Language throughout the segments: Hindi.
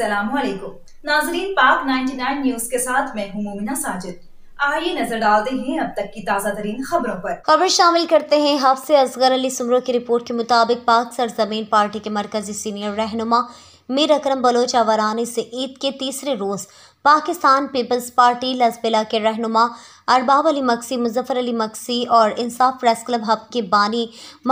असलम नाजरीन पाक 99 न्यूज के साथ मैं हूं मोमिना साजिद आइए नजर डालते हैं अब तक की ताज़ा तरीन खबरों पर खबर शामिल करते हैं हाफसे असगर अली सुमरों की रिपोर्ट के मुताबिक पाक सरजमीन पार्टी के मरकजी सीनियर रहनुमा मीर अक्रम बलोचा वारानी से ईद के तीसरे रोज़ पाकिस्तान पीपल्स पार्टी लजबिला के रहनुमा अरबाब अली मक्सी मुजफ़र अली मक्सी और इंसाफ प्रेस क्लब हब के बानी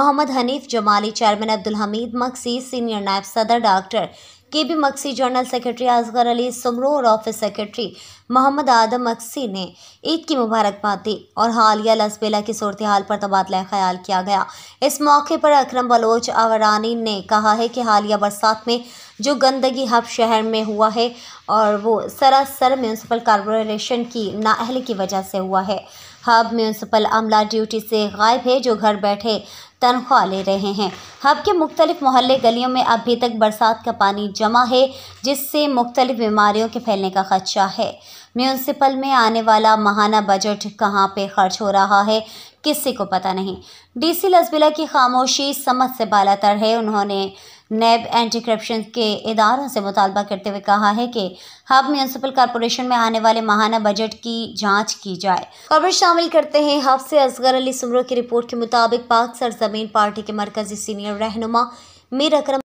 मोहम्मद हनीफ जमाली चेयरमैन अब्दुल हमीद मक्सी सीनियर नायब सदर doctor K B Maksi general secretary Asghar Ali Samro और ऑफिस सेक्रेटरी मोहम्मद आदम अक्सी ने ईद की मुबारकबाद दी और हालिया लसबेला की सूरत हाल पर तबादला ख्याल किया गया इस मौके पर अक्रम बलोच आवरानी ने कहा है कि हालिया बरसात में जो गंदगी हब शहर में हुआ है और वो सरासर म्यूनसिपल कॉरपोरेशन की नाअहली की वजह से हुआ है हब म्यूनसिपल अमला ड्यूटी से गायब है जो घर बैठे तनख्वाह ले रहे हैं हब के मुख्तलिफ मोहल्ले गलियों में अभी तक बरसात का पानी जमा है जिससे मुख्तलिफ बीमारियों के फैलने का खदशा है म्यूनसिपल में आने वाला माहाना बजट कहाँ पे खर्च हो रहा है किसी को पता नहीं डीसी लजबिला की खामोशी समझ से बालातर है उन्होंने नैब एंटी करप्शन के इदारों से मुतालबा करते हुए कहा है कि हब म्यूनसिपल कॉरपोरेशन में आने वाले माहाना बजट की जांच की जाए खबर शामिल करते हैं हब से असगर अली सुमरों की रिपोर्ट के मुताबिक पाक सरजमीन पार्टी के मरकजी सीनियर रहनुमा मीर अक्रम